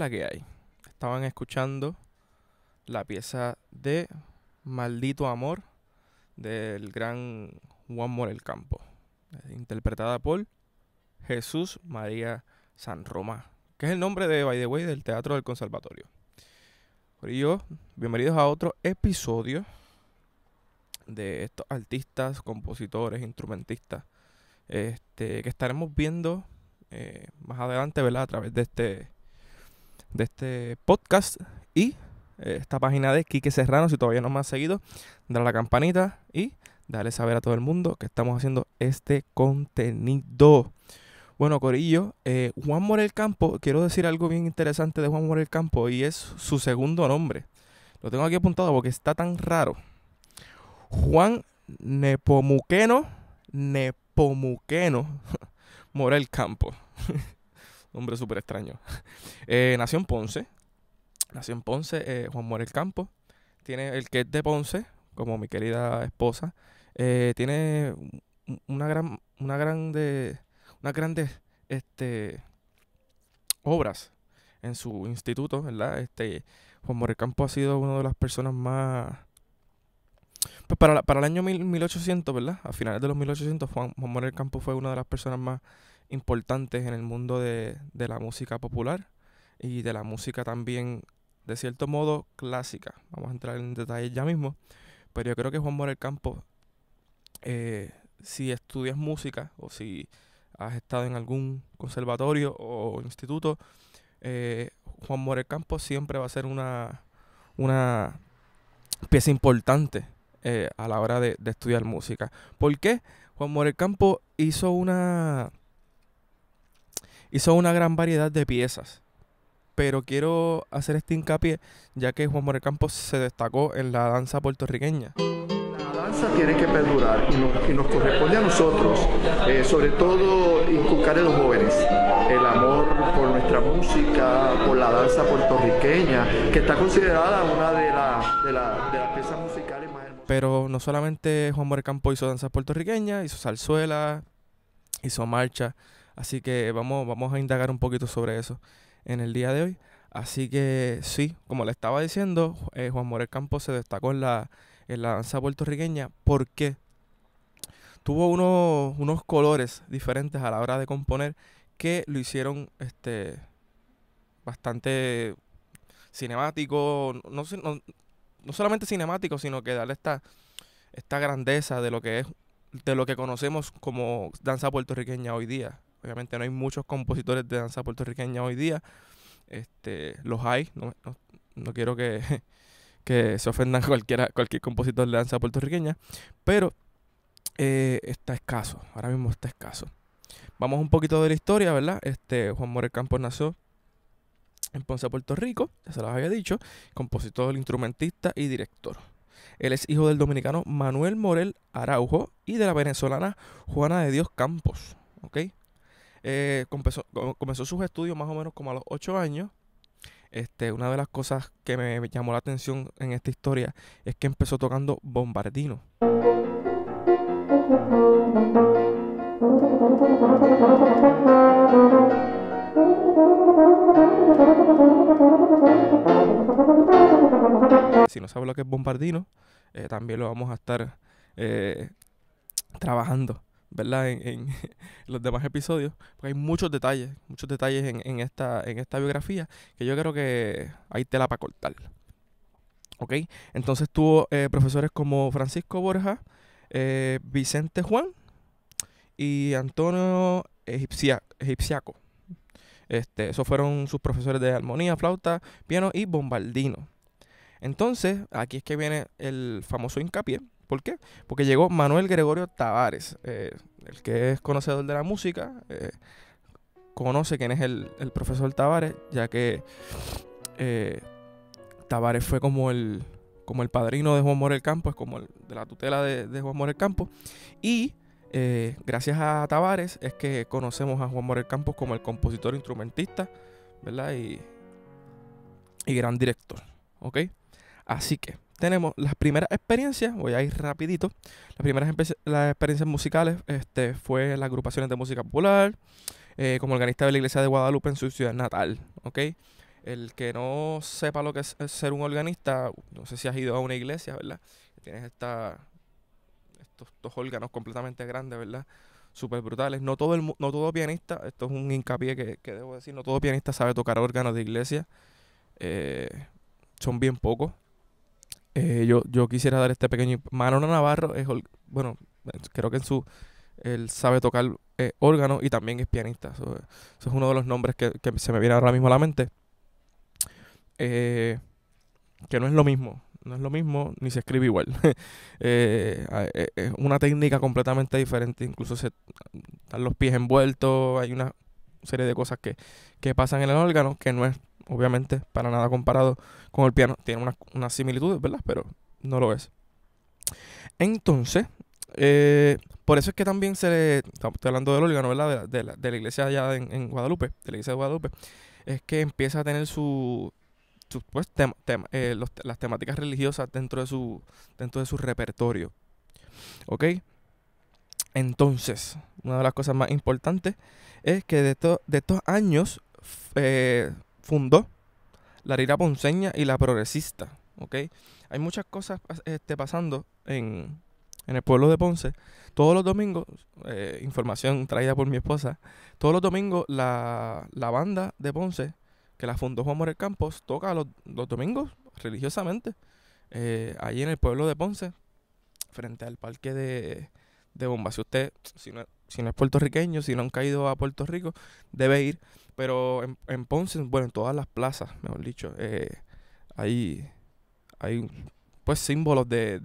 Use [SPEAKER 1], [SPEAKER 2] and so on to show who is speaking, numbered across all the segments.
[SPEAKER 1] la que hay. Estaban escuchando la pieza de Maldito Amor del gran Juan Morel Campo, eh, interpretada por Jesús María San Roma, que es el nombre de By the Way del Teatro del Conservatorio. Por ello, bienvenidos a otro episodio de estos artistas, compositores, instrumentistas, este, que estaremos viendo eh, más adelante, ¿verdad? A través de este de este podcast y eh, esta página de Quique Serrano, si todavía no me has seguido, dale a la campanita y dale saber a todo el mundo que estamos haciendo este contenido. Bueno, Corillo, eh, Juan Morel Campo, quiero decir algo bien interesante de Juan Morel Campo y es su segundo nombre. Lo tengo aquí apuntado porque está tan raro. Juan Nepomuqueno, Nepomuqueno, Morel Campo. Hombre súper extraño. Eh, nació en Ponce. Nació en Ponce eh, Juan Morel Campo. Tiene el que es de Ponce, como mi querida esposa. Eh, tiene una gran, una grande, unas grandes este, obras en su instituto, ¿verdad? Este, Juan Morel Campo ha sido una de las personas más pues, para, para, el año 1800, ¿verdad? A finales de los 1800, Juan, Juan Campo fue una de las personas más importantes en el mundo de, la música popular y de la música también, de cierto modo, clásica. Vamos a entrar en detalles ya mismo. Pero yo creo que Juan Morel Campos, eh, si estudias música o si has estado en algún conservatorio o instituto, eh, Juan Morel Campos siempre va a ser una, una pieza importante eh, a la hora de, estudiar música. ¿Por qué? Juan Morel Campos hizo una, Hizo una gran variedad de piezas, pero quiero hacer este hincapié ya que Juan Morel Campos se destacó en la danza puertorriqueña La danza tiene que perdurar y nos, corresponde a nosotros, eh, sobre todo, inculcar a los jóvenes el amor por nuestra música, por la danza puertorriqueña, que está considerada una de, de, las piezas musicales más hermosas. Pero no solamente Juan Morel Campos hizo danza puertorriqueña, hizo zarzuela, hizo marcha. Así que vamos, vamos a indagar un poquito sobre eso en el día de hoy. Así que sí, como le estaba diciendo, eh, Juan Morel Campos se destacó en la, la danza puertorriqueña porque tuvo unos, colores diferentes a la hora de componer que lo hicieron este, bastante cinemático, no, no solamente cinemático, sino que darle esta, esta grandeza de lo que es, de lo que conocemos como danza puertorriqueña hoy día. Obviamente no hay muchos compositores de danza puertorriqueña hoy día. Este, los hay, no, quiero que, se ofendan cualquiera, cualquier compositor de danza puertorriqueña, pero eh, está escaso, ahora mismo está escaso. Vamos un poquito de la historia, ¿verdad? Este, Juan Morel Campos nació en Ponce, Puerto Rico, ya se los había dicho, compositor, instrumentista y director. Él es hijo del dominicano Manuel Morel Araujo y de la venezolana Juana de Dios Campos. ¿okay? Eh, comenzó, sus estudios más o menos como a los 8 años. Este, una de las cosas que me llamó la atención en esta historia es que empezó tocando bombardino. Si no sabes lo que es bombardino, eh, también lo vamos a estar eh, trabajando ¿verdad? En, los demás episodios, porque hay muchos detalles, muchos detalles en, en, esta, en esta biografía que yo creo que hay tela para cortar. ¿Ok? Entonces tuvo eh, profesores como Francisco Borja, eh, Vicente Juan y Antonio Egipciaco. Este, esos fueron sus profesores de armonía, flauta, piano y bombardino. Entonces, aquí es que viene el famoso hincapié ¿Por qué? Porque llegó Manuel Gregorio Tavares, eh, el que es conocedor de la música, eh, conoce quién es el, el, profesor Tavares, ya que eh, Tavares fue como el, como el padrino de Juan Morel Campos, como el, de la tutela de, de Juan Morel Campos, y gracias a Tavares es que conocemos a Juan Morel Campos como el compositor instrumentista, ¿verdad? Y, y gran director, ¿ok? Así que tenemos las primeras experiencias, voy a ir rapidito, las primeras las experiencias musicales este, fue las agrupaciones de música popular, eh, como organista de la iglesia de Guadalupe en su ciudad natal, El que no sepa lo que es, ser un organista, no sé si has ido a una iglesia, ¿verdad? Tienes esta, estos, dos órganos completamente grandes, ¿verdad? súper brutales. No todo, el, no todo pianista, esto es un hincapié que, debo decir, no todo pianista sabe tocar órganos de iglesia. Eh, son bien pocos. Eh, yo, yo quisiera dar este pequeño... Manolo Navarro es, bueno, creo que en su... Él sabe tocar eh, órgano y también es pianista. Eh, eso, es uno de los nombres que, se me viene ahora mismo a la mente. que no es lo mismo. No es lo mismo ni se escribe igual. es una técnica completamente diferente. Incluso se, están los pies envueltos. Hay una serie de cosas que pasan en el órgano que no es obviamente, para nada comparado con el piano. Tiene unas una similitudes, ¿verdad? Pero no lo es. Entonces, eh, por eso es que también se le. Estoy hablando del órgano, ¿verdad? De la, iglesia allá en, Guadalupe, de la iglesia de Guadalupe, es que empieza a tener su. Pues, eh, las temáticas religiosas dentro de su, dentro de su repertorio. ¿Ok? Entonces, una de las cosas más importantes es que de, estos años eh, fundó la Rira Ponceña y la Progresista. Hay muchas cosas este, pasando en, en el pueblo de Ponce. Todos los domingos, eh, información traída por mi esposa, todos los domingos la, banda de Ponce, que la fundó Juan Morel Campos, toca los, domingos religiosamente, eh, allí en el pueblo de Ponce, frente al parque de, de Bomba. Si usted, si no, si no es puertorriqueño, si no han caído a Puerto Rico, debe ir. Pero en, Ponce, bueno, en todas las plazas, mejor dicho, eh, hay, pues símbolos de,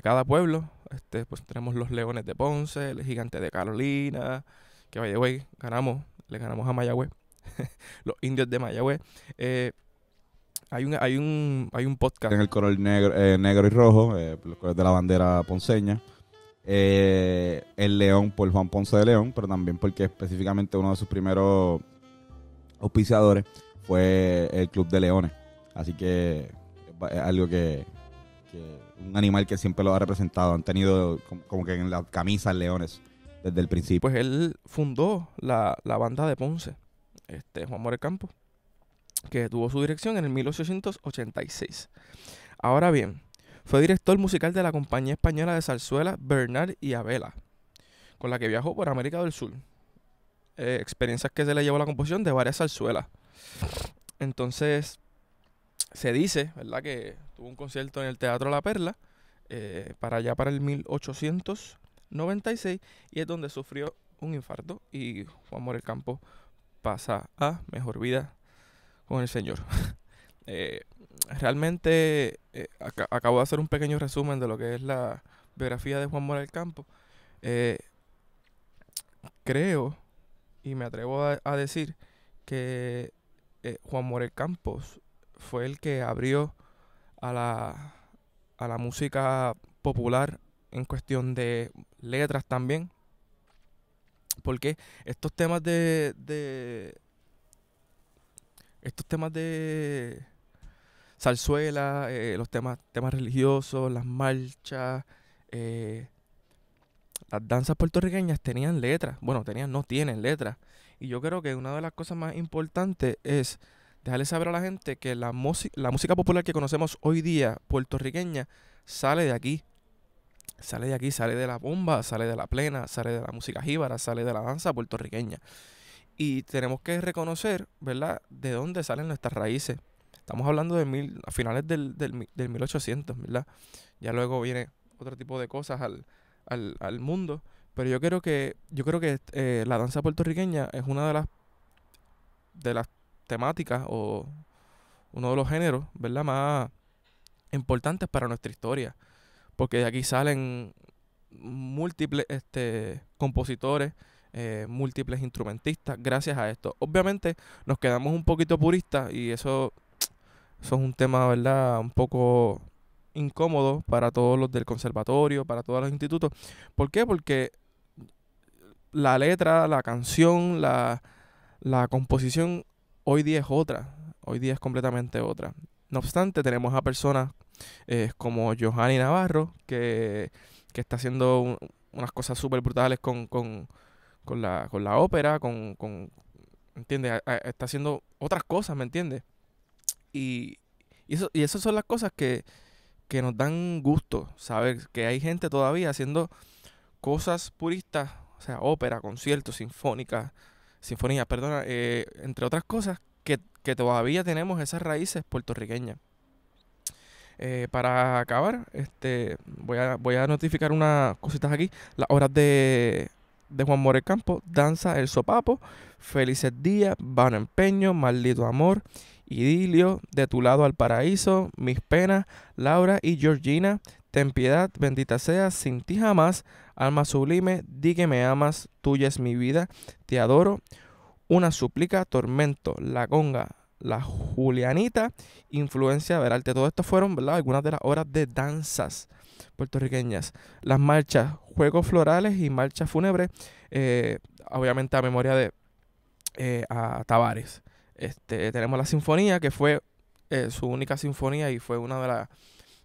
[SPEAKER 1] cada pueblo. Este, pues tenemos los leones de Ponce, el gigante de Carolina, que güey, ganamos, le ganamos a Mayagüez, los indios de Mayagüez. Eh, hay un, hay un, hay un podcast. En el color negro, eh, negro y rojo, los colores de la bandera ponceña. Eh, el León por Juan Ponce de León, pero también porque específicamente uno de sus primeros auspiciadores fue el Club de Leones. Así que es algo que, un animal que siempre lo ha representado. Han tenido como, que en la camisa Leones desde el principio. Pues él fundó la, banda de Ponce, este Juan More Campos, que tuvo su dirección en el 1886. Ahora bien, fue director musical de la compañía española de Salzuela, Bernard y Abela, con la que viajó por América del Sur. Eh, experiencias que se le llevó a la composición de varias zarzuelas. Entonces, se dice, ¿verdad?, que tuvo un concierto en el Teatro La Perla, eh, para allá para el 1896, y es donde sufrió un infarto y Juan Morel Campo pasa a mejor vida con el Señor. Eh, realmente eh, acabo de hacer un pequeño resumen de lo que es la biografía de Juan Morel Campos eh, creo y me atrevo a, decir que eh, Juan Morel Campos fue el que abrió a la, a la música popular en cuestión de letras también. Porque estos temas de estos temas de Salzuela, eh, los temas, temas religiosos, las marchas, eh, las danzas puertorriqueñas tenían letras. Bueno, tenían, no tienen letras. Y yo creo que una de las cosas más importantes es dejarle saber a la gente que la, la música popular que conocemos hoy día, puertorriqueña, sale de aquí. Sale de aquí, sale de la bomba, sale de la plena, sale de la música jíbara, sale de la danza puertorriqueña. Y tenemos que reconocer, ¿verdad?, de dónde salen nuestras raíces. Estamos hablando de mil, a finales del, del, 1800, ¿verdad? Ya luego viene otro tipo de cosas al, mundo. Pero yo creo que, yo creo que eh, la danza puertorriqueña es una de las, de las temáticas o uno de los géneros, ¿verdad? Más importantes para nuestra historia. Porque de aquí salen múltiples este, compositores, eh, múltiples instrumentistas, gracias a esto. Obviamente nos quedamos un poquito puristas y eso eso es un tema, ¿verdad? Un poco incómodo para todos los del conservatorio, para todos los institutos. ¿Por qué? Porque la letra, la canción, la, composición hoy día es otra. Hoy día es completamente otra. No obstante, tenemos a personas eh, como Johanny Navarro, que, está haciendo unas cosas súper brutales con, con, la, ópera, con, con ¿entiendes? Está haciendo otras cosas, ¿me entiendes? Y, eso, esas son las cosas que, nos dan gusto, saber que hay gente todavía haciendo cosas puristas, o sea, ópera, conciertos, sinfónicas, sinfonías, perdona, eh, entre otras cosas, que, todavía tenemos esas raíces puertorriqueñas. Eh, para acabar, este, voy, a, notificar unas cositas aquí. Las obras de, Juan Morel Campo, Danza El Sopapo, Felices Días, Vano Empeño, Maldito Amor Idilio, De tu lado al paraíso, Mis penas, Laura y Georgina, Ten piedad, bendita sea, sin ti jamás, Alma sublime, di que me amas, tuya es mi vida, te adoro. Una súplica, tormento, la conga, la Julianita, influencia del Todo esto fueron ¿verdad? algunas de las horas de danzas puertorriqueñas. Las marchas, juegos florales y marchas fúnebres, eh, obviamente a memoria de eh, a Tavares. Este, tenemos la sinfonía, que fue eh, su única sinfonía y fue una de las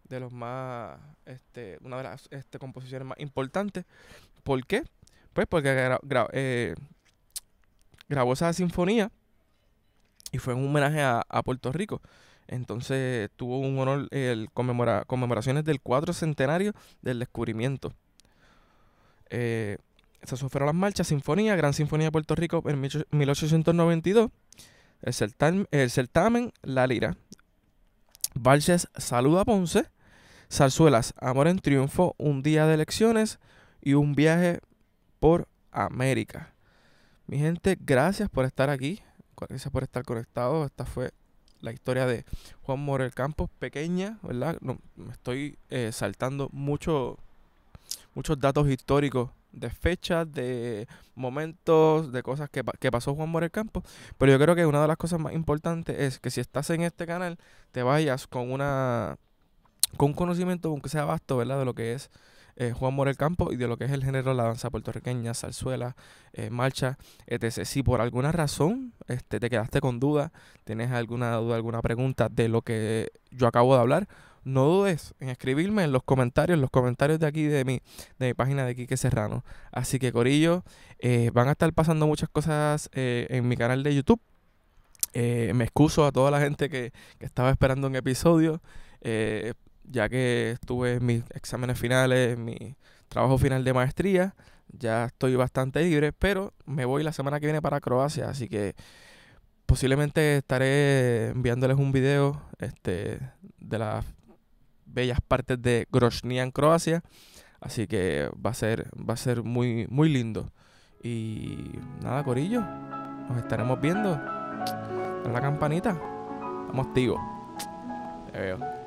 [SPEAKER 1] de los más este, una de las este, composiciones más importantes. ¿Por qué? Pues porque eh, grabó esa sinfonía y fue un homenaje a, Puerto Rico. Entonces tuvo un honor el conmemoraciones del cuatro centenario del descubrimiento. Eh, se sufrieron las marchas Sinfonía, Gran Sinfonía de Puerto Rico en 1892, el certamen, el certamen La Lira. Valses Saluda Ponce. Zarzuelas Amor en Triunfo. Un día de elecciones y un viaje por América. Mi gente, gracias por estar aquí. Gracias por estar conectado Esta fue la historia de Juan Morel Campos, pequeña, ¿verdad? No, me estoy eh, saltando mucho, muchos datos históricos de fechas, de momentos, de cosas que, pasó Juan Morel Campo. Pero yo creo que una de las cosas más importantes es que si estás en este canal, te vayas con una con conocimiento, aunque sea vasto, ¿verdad? De lo que es eh, Juan Morel Campo y de lo que es el género la danza puertorriqueña, zarzuela, eh, marcha, etc. Si por alguna razón este, te quedaste con duda, tienes alguna duda, alguna pregunta de lo que yo acabo de hablar, no dudes en escribirme en los comentarios, los comentarios de aquí de mi, de mi página de Kike Serrano. Así que, Corillo, eh, van a estar pasando muchas cosas eh, en mi canal de YouTube. Eh, me excuso a toda la gente que, estaba esperando un episodio, ya que estuve en mis exámenes finales, mi trabajo final de maestría. Ya estoy bastante libre, pero me voy la semana que viene para Croacia, así que posiblemente estaré enviándoles un video este, de las bellas partes de en Croacia. Así que va a ser, va a ser muy, muy lindo. Y nada, Corillo, nos estaremos viendo. En la campanita. Vamos, tigo, Te veo.